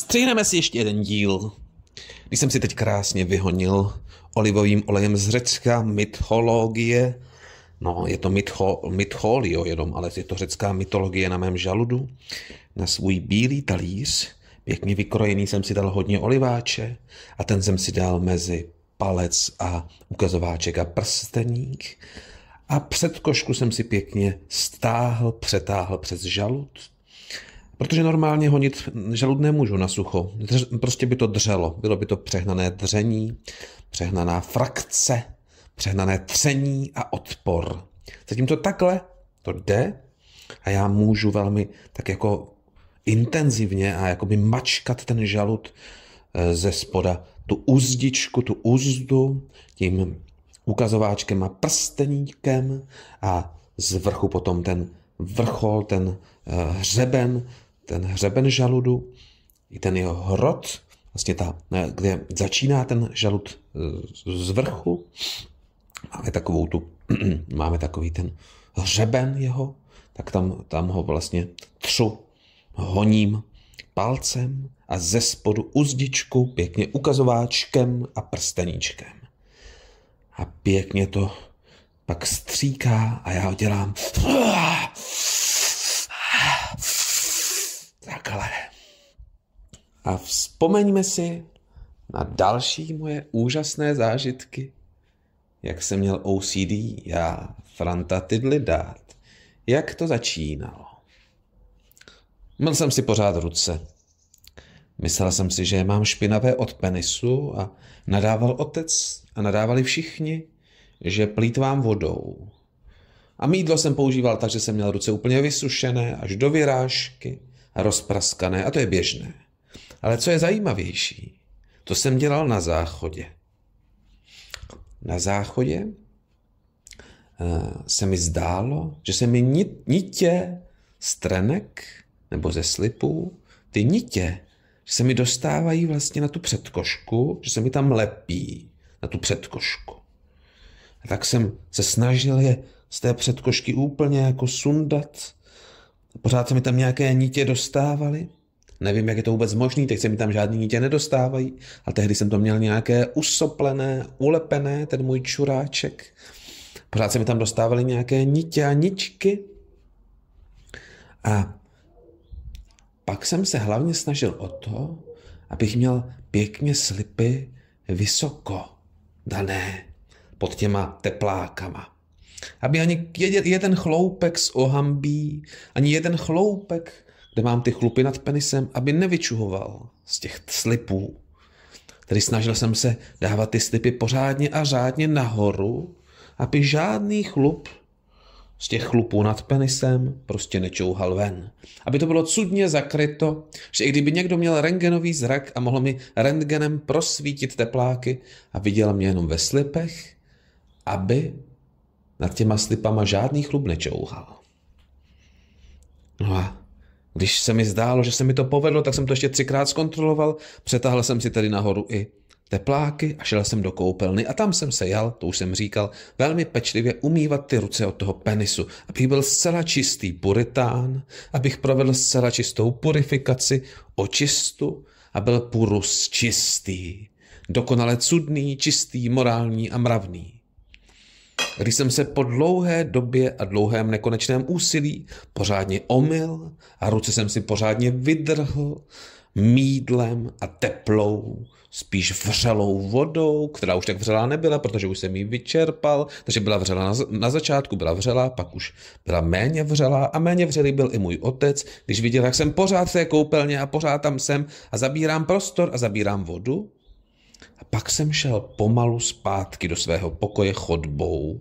Střihneme si ještě jeden díl. Když jsem si teď krásně vyhonil olivovým olejem z Řecka, mytologie, no je to mytho, mytholio jenom, ale je to řecká mytologie na mém žaludu, na svůj bílý talíř, pěkně vykrojený jsem si dal hodně oliváče a ten jsem si dal mezi palec a ukazováček a prsteník a před košku jsem si pěkně stáhl, přetáhl přes žalud Protože normálně honit žalud nemůžu na sucho. Prostě by to dřelo. Bylo by to přehnané dření, přehnaná frakce, přehnané tření a odpor. Zatímco takhle to jde a já můžu velmi tak jako intenzivně a jako by mačkat ten žalud eh, ze spoda tu uzdičku, tu uzdu, tím ukazováčkem a prsteníkem a z vrchu potom ten vrchol, ten eh, hřeben ten hřeben žaludu, i ten jeho hrot, vlastně ta, kde začíná ten žalud eh, z vrchu. Máme takovou tu, máme takový ten hřeben jeho, tak tam, tam ho vlastně třu honím palcem a ze spodu uzdičku pěkně ukazováčkem a prsteníčkem. A pěkně to pak stříká a já ho dělám Takhle. A vzpomeňme si na další moje úžasné zážitky. Jak jsem měl OCD, já Franta tydly dát. Jak to začínalo? Měl jsem si pořád ruce. Myslel jsem si, že mám špinavé od penisu a nadával otec a nadávali všichni, že plítvám vodou. A mídlo jsem používal tak, že jsem měl ruce úplně vysušené až do vyrážky rozpraskané a to je běžné. Ale co je zajímavější, to jsem dělal na záchodě. Na záchodě eh, se mi zdálo, že se mi nitě trenek nebo ze slipů, ty nitě, že se mi dostávají vlastně na tu předkošku, že se mi tam lepí na tu předkošku. A tak jsem se snažil je z té předkošky úplně jako sundat Pořád se mi tam nějaké nítě dostávaly. Nevím, jak je to vůbec možné, teď se mi tam žádné nítě nedostávají. A tehdy jsem to měl nějaké usoplené, ulepené, ten můj čuráček. Pořád se mi tam dostávaly nějaké nítě a ničky. A pak jsem se hlavně snažil o to, abych měl pěkně slipy vysoko dané pod těma teplákama. Aby ani jeden chloupek z ohambí, ani jeden chloupek, kde mám ty chlupy nad penisem, aby nevyčuhoval z těch slipů. Tedy snažil jsem se dávat ty slipy pořádně a řádně nahoru, aby žádný chlup z těch chlupů nad penisem prostě nečouhal ven. Aby to bylo cudně zakryto, že i kdyby někdo měl rentgenový zrak a mohl mi rentgenem prosvítit tepláky a viděl mě jenom ve slipech, aby nad těma slipama žádný chlub nečouhal. No a když se mi zdálo, že se mi to povedlo, tak jsem to ještě třikrát zkontroloval, přetáhl jsem si tedy nahoru i tepláky a šel jsem do koupelny a tam jsem se jal, to už jsem říkal, velmi pečlivě umývat ty ruce od toho penisu, abych byl zcela čistý puritán, abych provedl zcela čistou purifikaci, očistu a byl purus čistý, dokonale cudný, čistý, morální a mravný když jsem se po dlouhé době a dlouhém nekonečném úsilí pořádně omyl a ruce jsem si pořádně vydrhl mídlem a teplou, spíš vřelou vodou, která už tak vřelá nebyla, protože už jsem ji vyčerpal, takže byla vřelá na, na začátku, byla vřelá, pak už byla méně vřelá a méně vřelý byl i můj otec, když viděl, jak jsem pořád v té koupelně a pořád tam jsem a zabírám prostor a zabírám vodu, a pak jsem šel pomalu zpátky do svého pokoje chodbou.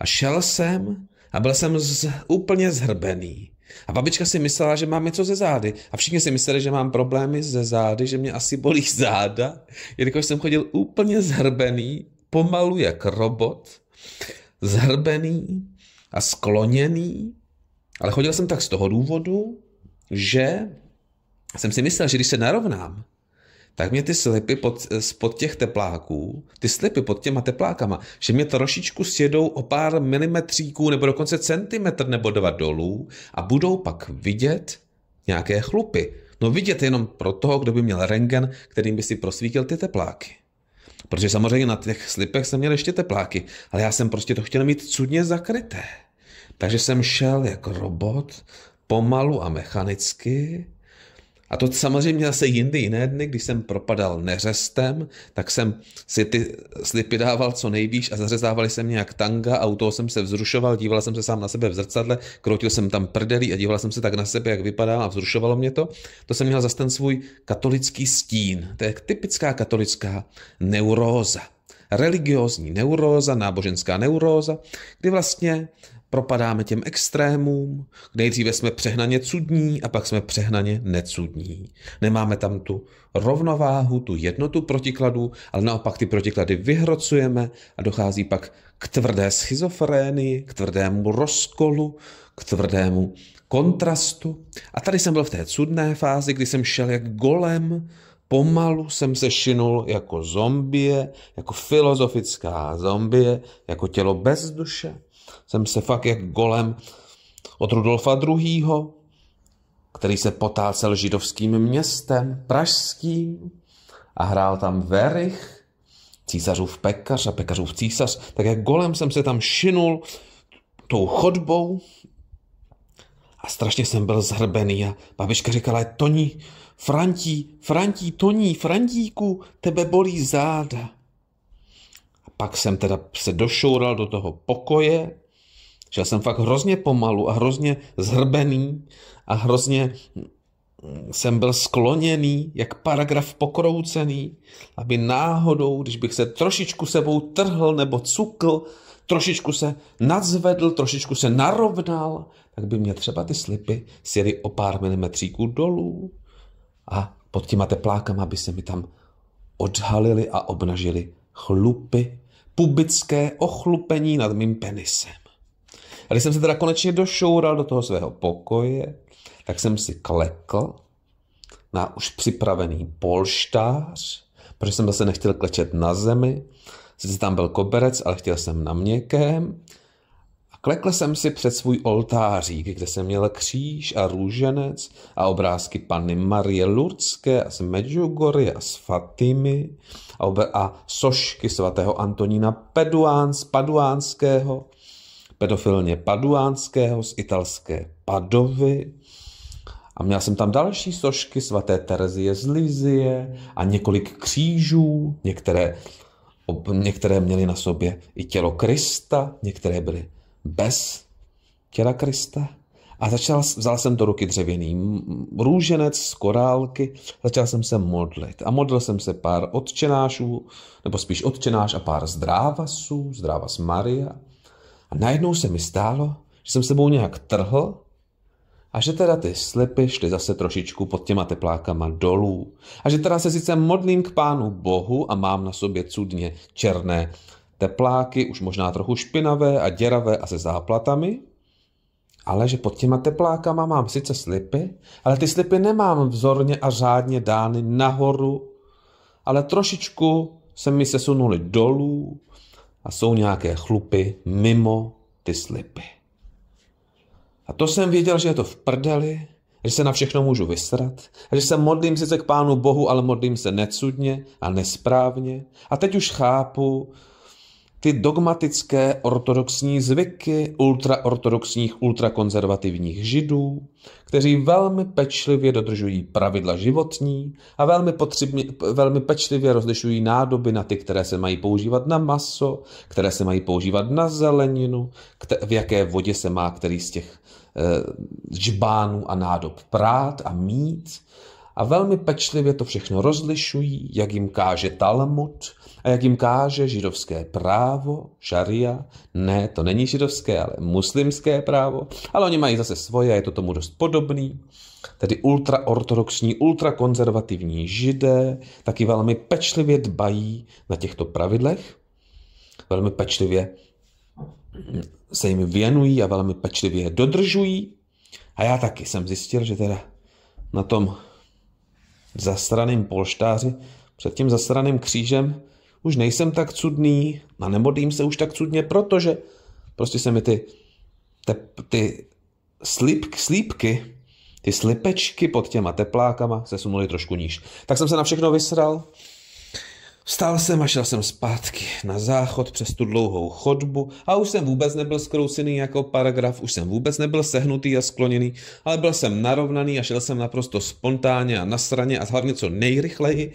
A šel jsem a byl jsem z, úplně zhrbený. A babička si myslela, že mám něco ze zády. A všichni si mysleli, že mám problémy ze zády, že mě asi bolí záda, jelikož jsem chodil úplně zhrbený, pomalu jak robot, zhrbený a skloněný. Ale chodil jsem tak z toho důvodu, že jsem si myslel, že když se narovnám, tak mě ty slipy pod, eh, spod těch tepláků, ty slipy pod těma teplákama, že mě trošičku sjedou o pár milimetříků nebo dokonce centimetr nebo dva dolů a budou pak vidět nějaké chlupy. No vidět jenom pro toho, kdo by měl rengen, kterým by si prosvítil ty tepláky. Protože samozřejmě na těch slipech jsem měl ještě tepláky, ale já jsem prostě to chtěl mít cudně zakryté. Takže jsem šel jako robot, pomalu a mechanicky, a to samozřejmě zase jindy jiné dny, když jsem propadal neřestem, tak jsem si ty slipy dával co nejvíš a zařezávali mě jak tanga a u toho jsem se vzrušoval, díval jsem se sám na sebe v zrcadle, kroutil jsem tam prdelí a díval jsem se tak na sebe, jak vypadá a vzrušovalo mě to. To jsem měl zase ten svůj katolický stín. To je typická katolická neuróza religiózní neuróza, náboženská neuróza, kdy vlastně propadáme těm extrémům, nejdříve jsme přehnaně cudní a pak jsme přehnaně necudní. Nemáme tam tu rovnováhu, tu jednotu protikladů, ale naopak ty protiklady vyhrocujeme a dochází pak k tvrdé schizofrénii, k tvrdému rozkolu, k tvrdému kontrastu. A tady jsem byl v té cudné fázi, kdy jsem šel jak golem Pomalu jsem se šinul jako zombie, jako filozofická zombie, jako tělo bez duše. Jsem se fakt jak golem od Rudolfa II., který se potácel židovským městem, pražským, a hrál tam Verich, císařův pekař a pekařův císař, tak jak golem jsem se tam šinul tou chodbou a strašně jsem byl zhrbený a babička říkala, Toni, Frantí, Frantí, Toní, Frantíku, tebe bolí záda. A pak jsem teda se došoural do toho pokoje, že jsem fakt hrozně pomalu a hrozně zhrbený a hrozně jsem byl skloněný, jak paragraf pokroucený, aby náhodou, když bych se trošičku sebou trhl nebo cukl, trošičku se nadzvedl, trošičku se narovnal, tak by mě třeba ty slipy sjeli o pár milimetříků dolů a pod těma teplákama, aby se mi tam odhalili a obnažili chlupy, pubické ochlupení nad mým penisem. A když jsem se teda konečně došoural do toho svého pokoje, tak jsem si klekl na už připravený polštář, protože jsem zase nechtěl klečet na zemi, sice tam byl koberec, ale chtěl jsem na měkkém, Klekl jsem si před svůj oltářík, kde jsem měl kříž a růženec a obrázky Panny Marie Lurcké a z Medjugorje a z Fatimy a, obr- a sošky svatého Antonína Peduán z Paduánského, pedofilně Paduánského z italské Padovy. A měl jsem tam další sošky svaté Terezie z Lizie a několik křížů, některé některé měly na sobě i tělo Krista, některé byly bez těla Krista. A začal, vzal jsem do ruky dřevěný růženec z korálky, začal jsem se modlit. A modlil jsem se pár odčenášů, nebo spíš odčenáš a pár zdrávasů, zdrávas Maria. A najednou se mi stálo, že jsem sebou nějak trhl a že teda ty slepy, šly zase trošičku pod těma teplákama dolů. A že teda se sice modlím k pánu Bohu a mám na sobě cudně černé tepláky, už možná trochu špinavé a děravé a se záplatami, ale že pod těma teplákama mám sice slipy, ale ty slipy nemám vzorně a řádně dány nahoru, ale trošičku se mi sesunuli dolů a jsou nějaké chlupy mimo ty slipy. A to jsem věděl, že je to v prdeli, že se na všechno můžu vysrat, že se modlím sice k Pánu Bohu, ale modlím se necudně a nesprávně. A teď už chápu, ty dogmatické ortodoxní zvyky ultraortodoxních, ultrakonzervativních židů, kteří velmi pečlivě dodržují pravidla životní a velmi, potřebně, velmi pečlivě rozlišují nádoby na ty, které se mají používat na maso, které se mají používat na zeleninu, kte, v jaké vodě se má který z těch e, žbánů a nádob prát a mít a velmi pečlivě to všechno rozlišují, jak jim káže Talmud a jak jim káže židovské právo, šaria. Ne, to není židovské, ale muslimské právo. Ale oni mají zase svoje a je to tomu dost podobný. Tedy ultraortodoxní, ultrakonzervativní židé taky velmi pečlivě dbají na těchto pravidlech. Velmi pečlivě se jim věnují a velmi pečlivě je dodržují. A já taky jsem zjistil, že teda na tom zasraným polštáři, před tím zasraným křížem, už nejsem tak cudný a nemodlím se už tak cudně, protože prostě se mi ty, te, ty slíp, slípky, ty slipečky pod těma teplákama se sumuly trošku níž. Tak jsem se na všechno vysral, Vstal jsem a šel jsem zpátky na záchod přes tu dlouhou chodbu a už jsem vůbec nebyl zkrousený jako paragraf, už jsem vůbec nebyl sehnutý a skloněný, ale byl jsem narovnaný a šel jsem naprosto spontánně a nasraně a hlavně co nejrychleji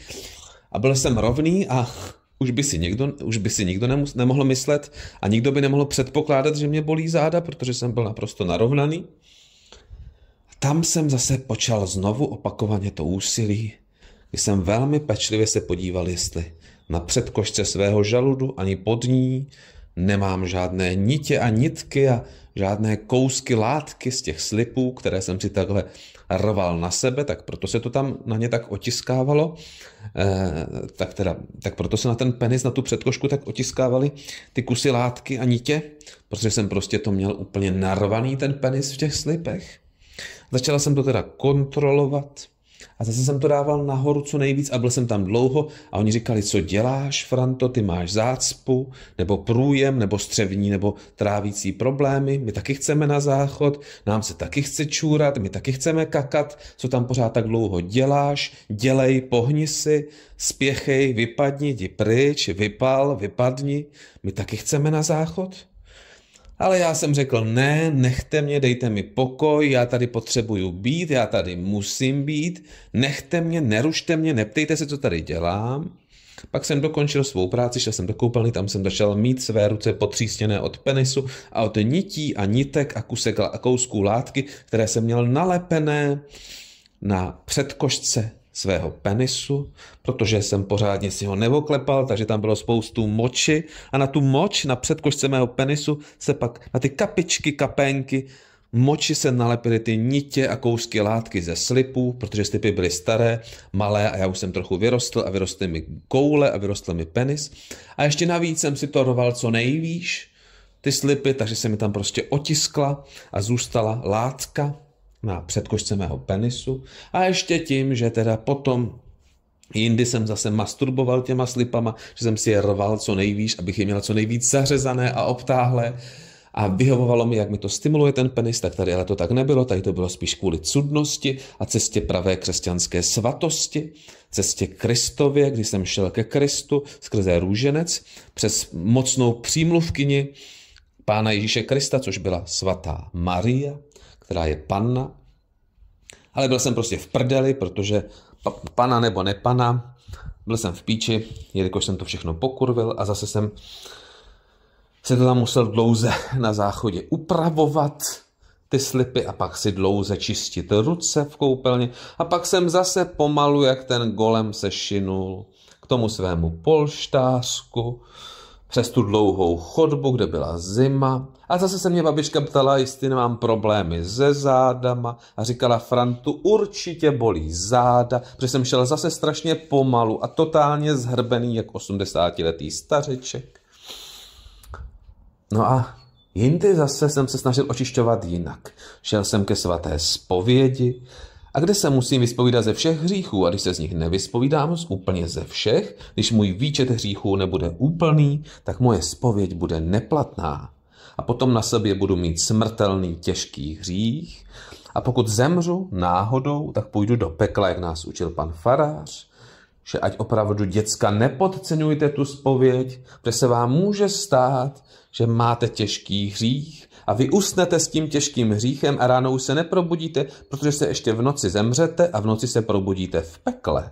a byl jsem rovný a už by si někdo, už by si nikdo nemus, nemohl myslet a nikdo by nemohl předpokládat, že mě bolí záda, protože jsem byl naprosto narovnaný. A tam jsem zase počal znovu opakovaně to úsilí, kdy jsem velmi pečlivě se podíval, jestli na předkošce svého žaludu ani pod ní, nemám žádné nitě a nitky a žádné kousky látky z těch slipů, které jsem si takhle rval na sebe, tak proto se to tam na ně tak otiskávalo, eh, tak, teda, tak proto se na ten penis, na tu předkošku tak otiskávaly ty kusy látky a nitě, protože jsem prostě to měl úplně narvaný ten penis v těch slipech. Začala jsem to teda kontrolovat, a zase jsem to dával nahoru co nejvíc a byl jsem tam dlouho a oni říkali, co děláš, Franto, ty máš zácpu, nebo průjem, nebo střevní, nebo trávící problémy, my taky chceme na záchod, nám se taky chce čůrat, my taky chceme kakat, co tam pořád tak dlouho děláš, dělej, pohni si, spěchej, vypadni, jdi pryč, vypal, vypadni, my taky chceme na záchod. Ale já jsem řekl, ne, nechte mě, dejte mi pokoj, já tady potřebuju být, já tady musím být, nechte mě, nerušte mě, neptejte se, co tady dělám. Pak jsem dokončil svou práci, šel jsem do koupelny, tam jsem začal mít své ruce potřísněné od penisu a od nití a nitek a kusek a kousků látky, které jsem měl nalepené na předkošce svého penisu, protože jsem pořádně si ho nevoklepal, takže tam bylo spoustu moči a na tu moč, na předkošce mého penisu se pak na ty kapičky, kapénky moči se nalepily ty nitě a kousky látky ze slipů, protože slipy byly staré, malé a já už jsem trochu vyrostl a vyrostly mi koule a vyrostl mi penis. A ještě navíc jsem si to roval co nejvíš, ty slipy, takže se mi tam prostě otiskla a zůstala látka na předkošce mého penisu a ještě tím, že teda potom Jindy jsem zase masturboval těma slipama, že jsem si je rval co nejvíc, abych je měl co nejvíc zařezané a obtáhlé. A vyhovovalo mi, jak mi to stimuluje ten penis, tak tady ale to tak nebylo, tady to bylo spíš kvůli cudnosti a cestě pravé křesťanské svatosti, cestě Kristově, kdy jsem šel ke Kristu skrze růženec, přes mocnou přímluvkyni Pána Ježíše Krista, což byla svatá Maria, která je panna. Ale byl jsem prostě v prdeli, protože pana nebo nepana, byl jsem v píči, jelikož jsem to všechno pokurvil a zase jsem se to tam musel dlouze na záchodě upravovat, ty slipy a pak si dlouze čistit ruce v koupelně a pak jsem zase pomalu, jak ten golem se šinul k tomu svému polštářku přes tu dlouhou chodbu, kde byla zima. A zase se mě babička ptala, jestli nemám problémy se zádama a říkala, Frantu, určitě bolí záda, protože jsem šel zase strašně pomalu a totálně zhrbený, jak 80-letý stařeček. No a jindy zase jsem se snažil očišťovat jinak. Šel jsem ke svaté zpovědi, a kde se musím vyspovídat ze všech hříchů? A když se z nich nevyspovídám z úplně ze všech, když můj výčet hříchů nebude úplný, tak moje spověď bude neplatná. A potom na sobě budu mít smrtelný těžký hřích. A pokud zemřu náhodou, tak půjdu do pekla, jak nás učil pan farář, že ať opravdu děcka nepodceňujte tu spověď, protože se vám může stát, že máte těžký hřích a vy usnete s tím těžkým hříchem a ráno už se neprobudíte, protože se ještě v noci zemřete a v noci se probudíte v pekle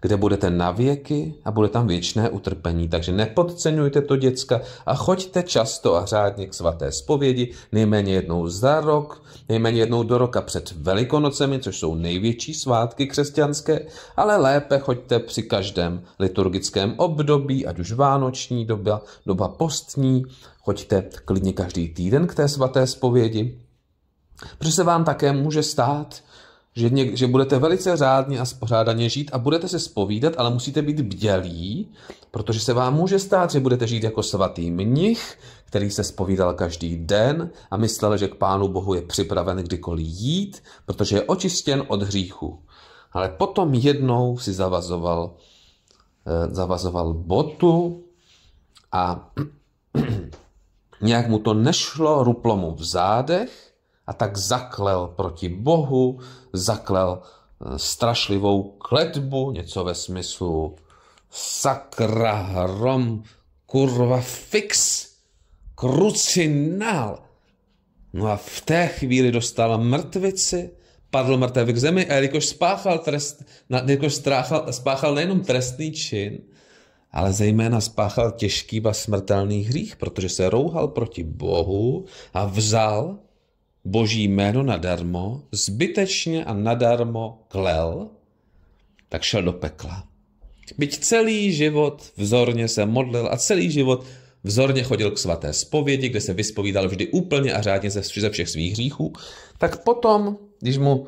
kde budete na věky a bude tam věčné utrpení. Takže nepodceňujte to děcka a choďte často a řádně k svaté zpovědi, nejméně jednou za rok, nejméně jednou do roka před Velikonocemi, což jsou největší svátky křesťanské, ale lépe choďte při každém liturgickém období, ať už vánoční doba, doba postní, choďte klidně každý týden k té svaté zpovědi, Protože se vám také může stát, že, něk, že budete velice řádně a spořádaně žít a budete se spovídat, ale musíte být bdělí, protože se vám může stát, že budete žít jako svatý mnich, který se spovídal každý den a myslel, že k Pánu Bohu je připraven kdykoliv jít, protože je očistěn od hříchu. Ale potom jednou si zavazoval, eh, zavazoval botu a nějak mu to nešlo, ruplo mu v zádech a tak zaklel proti Bohu, zaklel eh, strašlivou kletbu, něco ve smyslu sakra hrom, kurva fix, krucinál. No a v té chvíli dostal mrtvici, padl mrtvý k zemi a jelikož spáchal, trest, jelikož stráchal, spáchal nejenom trestný čin, ale zejména spáchal těžký a smrtelný hřích, protože se rouhal proti Bohu a vzal boží jméno nadarmo, zbytečně a nadarmo klel, tak šel do pekla. Byť celý život vzorně se modlil a celý život vzorně chodil k svaté zpovědi, kde se vyspovídal vždy úplně a řádně ze, ze všech svých hříchů, tak potom, když mu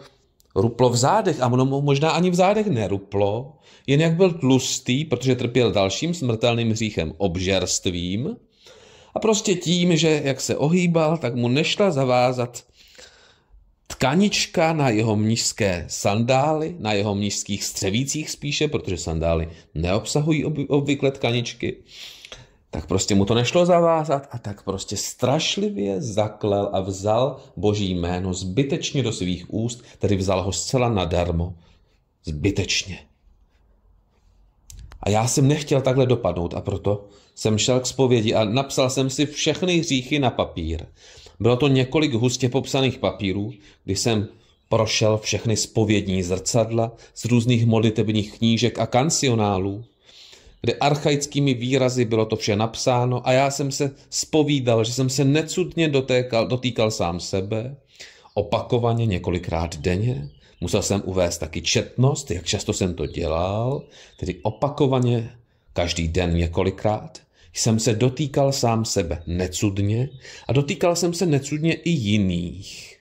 ruplo v zádech a mu možná ani v zádech neruplo, jen jak byl tlustý, protože trpěl dalším smrtelným hříchem obžerstvím, a prostě tím, že jak se ohýbal, tak mu nešla zavázat tkanička na jeho mnížské sandály, na jeho mnížských střevících spíše, protože sandály neobsahují obvykle tkaničky, tak prostě mu to nešlo zavázat a tak prostě strašlivě zaklel a vzal boží jméno zbytečně do svých úst, tedy vzal ho zcela nadarmo. Zbytečně. A já jsem nechtěl takhle dopadnout a proto jsem šel k zpovědi a napsal jsem si všechny hříchy na papír. Bylo to několik hustě popsaných papírů, kdy jsem prošel všechny spovědní zrcadla z různých modlitebních knížek a kancionálů, kde archaickými výrazy bylo to vše napsáno a já jsem se spovídal, že jsem se necudně dotékal, dotýkal sám sebe, opakovaně několikrát denně. Musel jsem uvést taky četnost, jak často jsem to dělal, tedy opakovaně Každý den několikrát jsem se dotýkal sám sebe necudně a dotýkal jsem se necudně i jiných.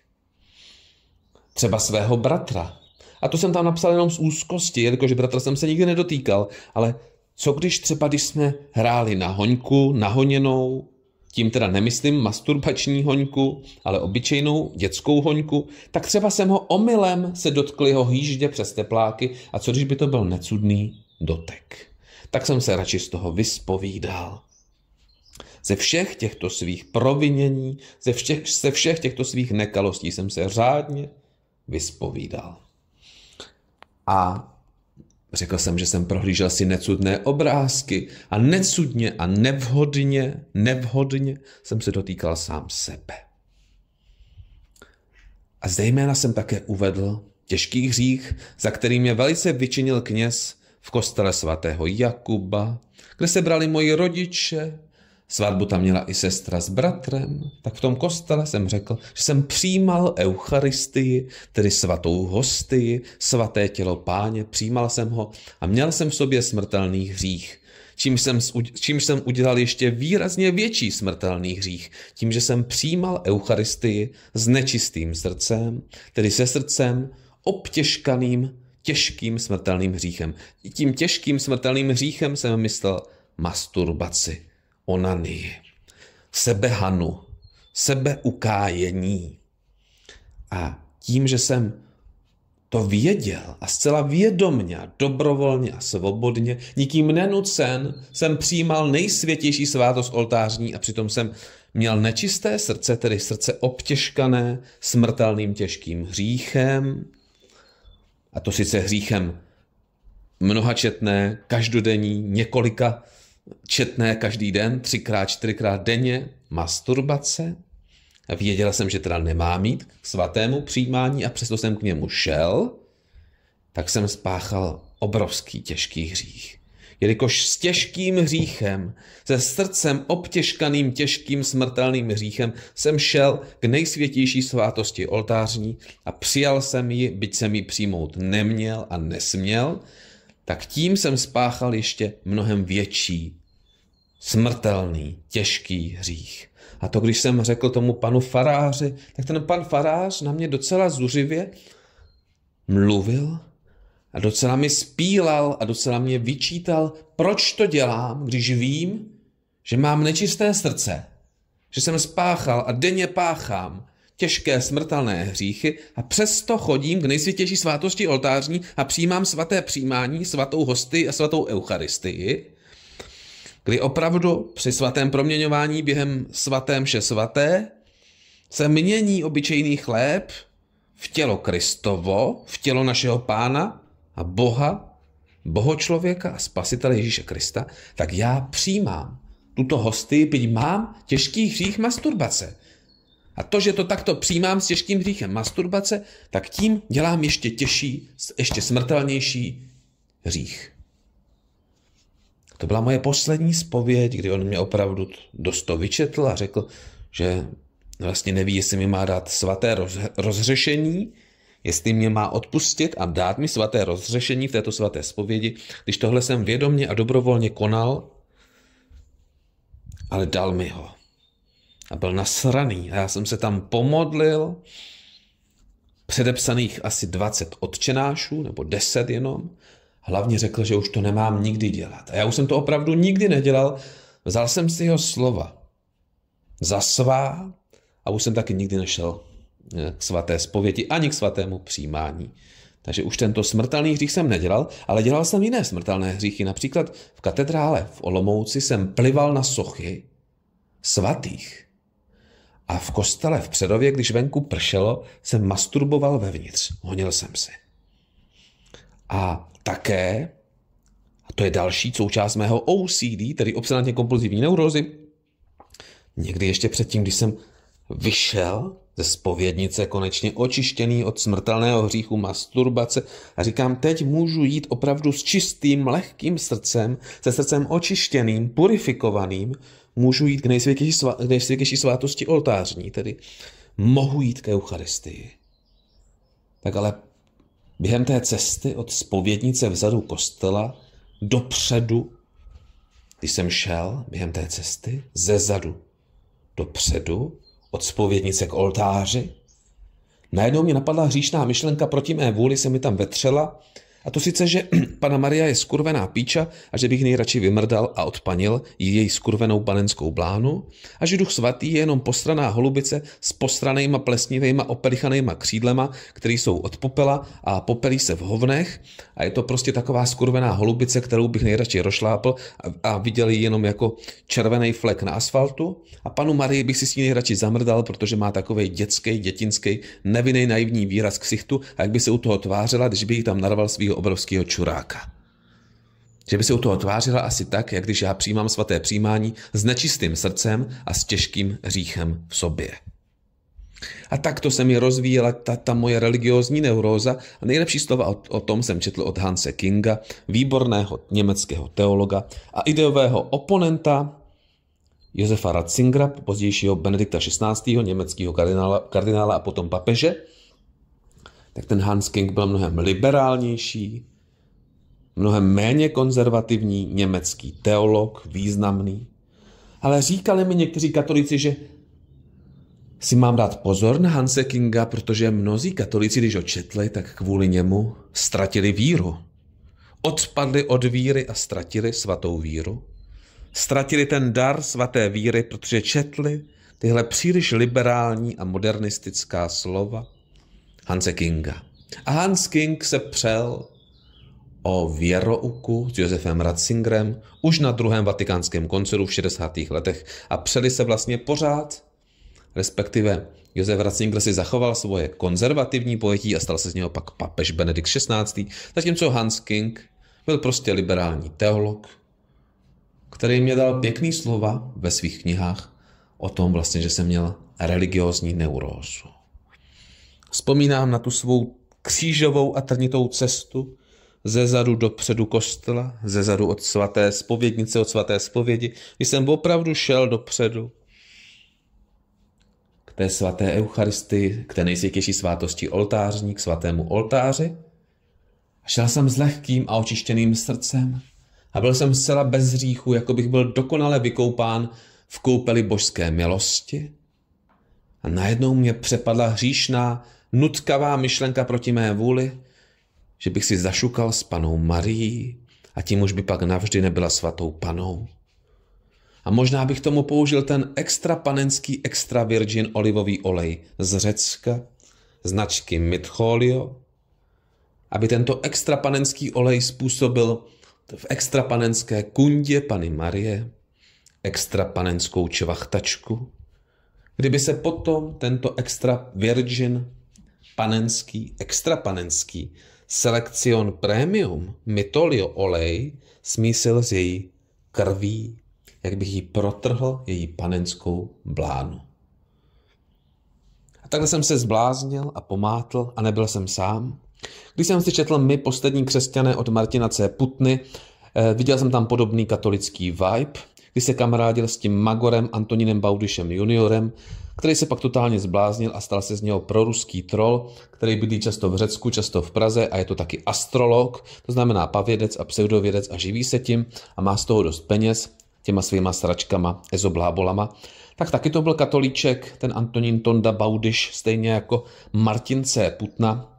Třeba svého bratra. A to jsem tam napsal jenom z úzkosti, jelikož bratra jsem se nikdy nedotýkal, ale co když třeba, když jsme hráli na hoňku, na honěnou, tím teda nemyslím masturbační hoňku, ale obyčejnou dětskou hoňku, tak třeba jsem ho omylem se dotkl jeho hýždě přes tepláky a co když by to byl necudný dotek tak jsem se radši z toho vyspovídal. Ze všech těchto svých provinění, ze všech, ze všech těchto svých nekalostí jsem se řádně vyspovídal. A Řekl jsem, že jsem prohlížel si necudné obrázky a necudně a nevhodně, nevhodně jsem se dotýkal sám sebe. A zejména jsem také uvedl těžký hřích, za kterým mě velice vyčinil kněz v kostele svatého Jakuba, kde se brali moji rodiče, svatbu tam měla i sestra s bratrem, tak v tom kostele jsem řekl, že jsem přijímal eucharistii, tedy svatou hostii, svaté tělo páně, přijímal jsem ho a měl jsem v sobě smrtelný hřích. Čímž jsem, čím jsem udělal ještě výrazně větší smrtelný hřích, tím, že jsem přijímal eucharistii s nečistým srdcem, tedy se srdcem obtěžkaným těžkým smrtelným hříchem. Tím těžkým smrtelným hříchem jsem myslel masturbaci, onanii, sebehanu, sebeukájení. A tím, že jsem to věděl a zcela vědomně, dobrovolně a svobodně, nikým nenucen, jsem přijímal nejsvětější svátost oltářní a přitom jsem měl nečisté srdce, tedy srdce obtěžkané smrtelným těžkým hříchem, a to sice hříchem mnohačetné, každodenní, několika četné každý den, třikrát, čtyřikrát denně, masturbace. A věděla jsem, že teda nemá mít k svatému přijímání a přesto jsem k němu šel, tak jsem spáchal obrovský těžký hřích jelikož s těžkým hříchem, se srdcem obtěžkaným těžkým smrtelným hříchem, jsem šel k nejsvětější svátosti oltářní a přijal jsem ji, byť jsem ji přijmout neměl a nesměl, tak tím jsem spáchal ještě mnohem větší, smrtelný, těžký hřích. A to, když jsem řekl tomu panu faráři, tak ten pan farář na mě docela zuřivě mluvil a docela mi spílal a docela mě vyčítal, proč to dělám, když vím, že mám nečisté srdce, že jsem spáchal a denně páchám těžké smrtelné hříchy a přesto chodím k nejsvětější svátosti oltářní a přijímám svaté přijímání, svatou hosty a svatou eucharistii, kdy opravdu při svatém proměňování během svatém vše svaté se mění obyčejný chléb v tělo Kristovo, v tělo našeho pána, a Boha, bohočlověka a spasitele Ježíše Krista, tak já přijímám tuto hosty, byť mám těžký hřích masturbace. A to, že to takto přijímám s těžkým hříchem masturbace, tak tím dělám ještě těžší, ještě smrtelnější hřích. To byla moje poslední spověď, kdy on mě opravdu dost to vyčetl a řekl, že vlastně neví, jestli mi má dát svaté rozhřešení, jestli mě má odpustit a dát mi svaté rozřešení v této svaté spovědi, když tohle jsem vědomně a dobrovolně konal, ale dal mi ho. A byl nasraný. A já jsem se tam pomodlil předepsaných asi 20 odčenášů, nebo 10 jenom. Hlavně řekl, že už to nemám nikdy dělat. A já už jsem to opravdu nikdy nedělal. Vzal jsem si jeho slova za svá a už jsem taky nikdy nešel Eh, k svaté spověti ani k svatému přijímání. Takže už tento smrtelný hřích jsem nedělal, ale dělal jsem jiné smrtelné hříchy. Například v katedrále v Olomouci jsem plival na sochy svatých. A v kostele v Předově, když venku pršelo, jsem masturboval vevnitř. Honil jsem se. A také, a to je další součást mého OCD, tedy obsedantně kompulzivní neurozy, někdy ještě předtím, když jsem vyšel ze spovědnice konečně očištěný od smrtelného hříchu masturbace a říkám, teď můžu jít opravdu s čistým, lehkým srdcem, se srdcem očištěným, purifikovaným, můžu jít k nejsvětější, svá, k nejsvětější svátosti oltářní, tedy mohu jít k Eucharistii. Tak ale během té cesty od spovědnice vzadu kostela dopředu, když jsem šel během té cesty, ze zadu dopředu, od spovědnice k oltáři? Najednou mě napadla hříšná myšlenka proti mé vůli, se mi tam vetřela a to sice, že pana Maria je skurvená píča a že bych nejradši vymrdal a odpanil její skurvenou panenskou blánu a že duch svatý je jenom postraná holubice s postranejma plesnivejma opelichanejma křídlema, které jsou od popela a popelí se v hovnech a je to prostě taková skurvená holubice, kterou bych nejradši rošlápl a, a viděl ji jenom jako červený flek na asfaltu a panu Marii bych si s ní nejradši zamrdal, protože má takový dětský, dětinský, nevinný naivní výraz k sichtu a jak by se u toho tvářila, když by jí tam narval svý takového obrovského čuráka. Že by se u toho tvářila asi tak, jak když já přijímám svaté přijímání s nečistým srdcem a s těžkým říchem v sobě. A tak to se mi rozvíjela ta, ta moje religiózní neuróza a nejlepší slova o, o tom jsem četl od Hanse Kinga, výborného německého teologa a ideového oponenta Josefa Ratzingera, pozdějšího Benedikta XVI., německého kardinála, kardinála a potom papeže, tak ten Hans King byl mnohem liberálnější, mnohem méně konzervativní německý teolog, významný. Ale říkali mi někteří katolici, že si mám dát pozor na Hanse Kinga, protože mnozí katolici, když ho četli, tak kvůli němu ztratili víru. Odpadli od víry a ztratili svatou víru. Ztratili ten dar svaté víry, protože četli tyhle příliš liberální a modernistická slova Hanse Kinga. A Hans King se přel o věrouku s Josefem Ratzingerem už na druhém vatikánském koncilu v 60. letech a přeli se vlastně pořád, respektive Josef Ratzinger si zachoval svoje konzervativní pojetí a stal se z něho pak papež Benedikt XVI., zatímco Hans King byl prostě liberální teolog, který mě dal pěkný slova ve svých knihách o tom vlastně, že jsem měl religiózní neurózu. Vzpomínám na tu svou křížovou a trnitou cestu ze zadu do předu kostela, ze zadu od svaté spovědnice, od svaté spovědi, kdy jsem opravdu šel dopředu k té svaté Eucharistii, k té nejsvětější svátosti oltářní, k svatému oltáři. A šel jsem s lehkým a očištěným srdcem a byl jsem zcela bez hříchu, jako bych byl dokonale vykoupán v koupeli božské milosti. A najednou mě přepadla hříšná nutkavá myšlenka proti mé vůli, že bych si zašukal s panou Marií a tím už by pak navždy nebyla svatou panou. A možná bych tomu použil ten extra panenský extra virgin olivový olej z Řecka, značky Mitcholio, aby tento extra panenský olej způsobil v extra panenské kundě Pany Marie extra panenskou čvachtačku, kdyby se potom tento extra virgin panenský, extrapanenský, selekcion premium, mitolio olej, smísil z její krví, jak bych jí protrhl její panenskou blánu. A takhle jsem se zbláznil a pomátl a nebyl jsem sám. Když jsem si četl My poslední křesťané od Martina C. Putny, eh, viděl jsem tam podobný katolický vibe kdy se kamarádil s tím Magorem Antoninem Baudišem juniorem, který se pak totálně zbláznil a stal se z něho proruský troll, který bydlí často v Řecku, často v Praze a je to taky astrolog, to znamená pavědec a pseudovědec a živí se tím a má z toho dost peněz, těma svýma sračkama, ezoblábolama, tak taky to byl katolíček, ten Antonín Tonda Baudiš, stejně jako Martin C. Putna.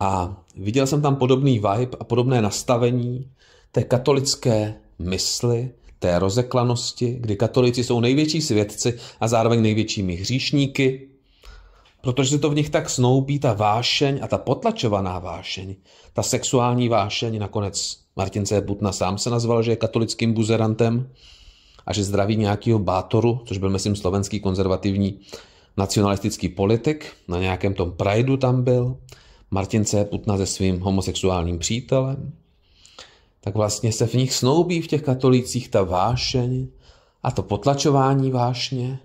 A viděl jsem tam podobný vibe a podobné nastavení té katolické mysli, té rozeklanosti, kdy katolíci jsou největší svědci a zároveň největšími hříšníky, protože se to v nich tak snoubí ta vášeň a ta potlačovaná vášeň, ta sexuální vášeň, nakonec Martin C. Butna sám se nazval, že je katolickým buzerantem a že zdraví nějakého bátoru, což byl myslím slovenský konzervativní nacionalistický politik, na nějakém tom Prideu tam byl, Martin C. Putna se svým homosexuálním přítelem, tak vlastně se v nich snoubí v těch katolících ta vášeň a to potlačování vášně.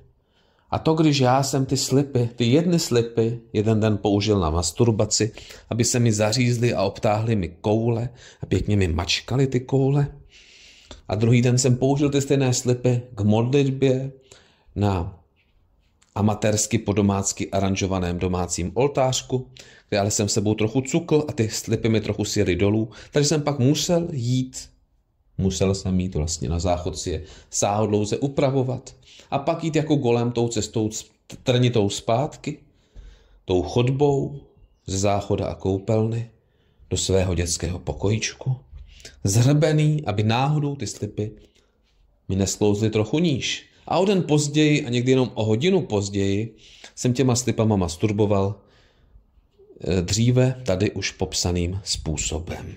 A to, když já jsem ty slipy, ty jedny slipy, jeden den použil na masturbaci, aby se mi zařízly a obtáhly mi koule a pěkně mi mačkali ty koule. A druhý den jsem použil ty stejné slipy k modlitbě, na amatérsky po domácky aranžovaném domácím oltářku, kde ale jsem sebou trochu cukl a ty slipy mi trochu sjeli dolů, takže jsem pak musel jít. Musel jsem jít vlastně na záchod si je sáhodlouze upravovat a pak jít jako golem tou cestou trnitou zpátky, tou chodbou ze záchoda a koupelny do svého dětského pokojičku, zhrbený, aby náhodou ty slipy mi nesklouzly trochu níž. A o den později a někdy jenom o hodinu později jsem těma slipama masturboval eh, dříve tady už popsaným způsobem.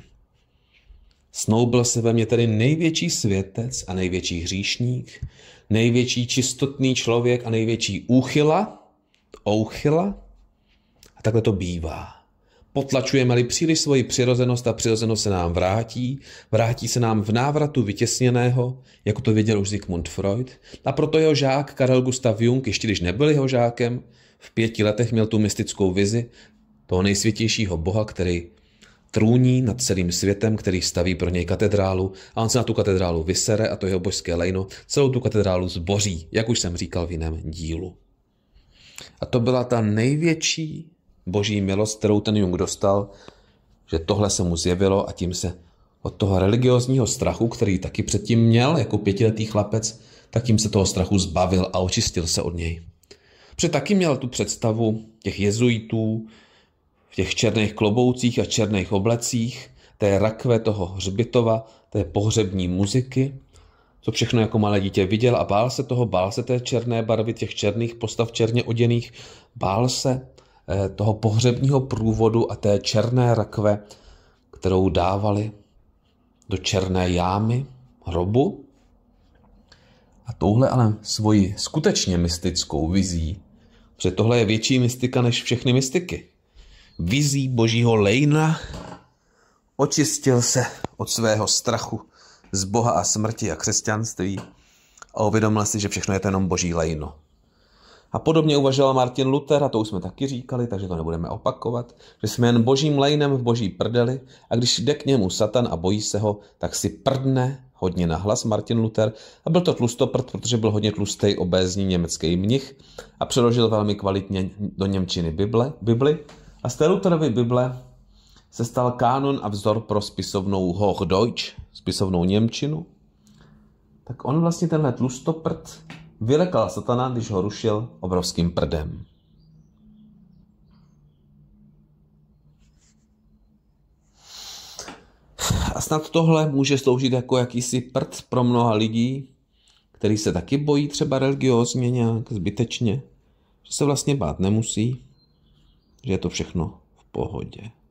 Snoubil se ve mně tedy největší světec a největší hříšník, největší čistotný člověk a největší úchyla, ouchyla. A takhle to bývá. Potlačujeme-li příliš svoji přirozenost a přirozenost se nám vrátí, vrátí se nám v návratu vytěsněného, jako to věděl už Sigmund Freud, a proto jeho žák Karel Gustav Jung, ještě když nebyl jeho žákem, v pěti letech měl tu mystickou vizi toho nejsvětějšího boha, který trůní nad celým světem, který staví pro něj katedrálu a on se na tu katedrálu vysere a to jeho božské lejno celou tu katedrálu zboří, jak už jsem říkal v jiném dílu. A to byla ta největší boží milost, kterou ten Jung dostal, že tohle se mu zjevilo a tím se od toho religiozního strachu, který taky předtím měl jako pětiletý chlapec, tak tím se toho strachu zbavil a očistil se od něj. Protože taky měl tu představu těch jezuitů v těch černých kloboucích a černých oblecích, té rakve toho hřbitova, té pohřební muziky, co všechno jako malé dítě viděl a bál se toho, bál se té černé barvy, těch černých postav černě oděných, bál se Eh, toho pohřebního průvodu a té černé rakve, kterou dávali do černé jámy, hrobu. A touhle ale svoji skutečně mystickou vizí, protože tohle je větší mystika než všechny mystiky, vizí božího lejna očistil se od svého strachu z Boha a smrti a křesťanství a uvědomil si, že všechno je to jenom boží lejno. A podobně uvažoval Martin Luther, a to už jsme taky říkali, takže to nebudeme opakovat, že jsme jen božím lejnem v boží prdeli a když jde k němu satan a bojí se ho, tak si prdne hodně nahlas Martin Luther a byl to tlustoprd, protože byl hodně tlustý obézní německý mnich a přeložil velmi kvalitně do Němčiny Bible, Bibli a z té Lutherovy Bible se stal kánon a vzor pro spisovnou Hochdeutsch, spisovnou Němčinu, tak on vlastně tenhle tlustoprd vylekal satana, když ho rušil obrovským prdem. A snad tohle může sloužit jako jakýsi prd pro mnoha lidí, který se taky bojí třeba religiózně nějak zbytečně, že se vlastně bát nemusí, že je to všechno v pohodě.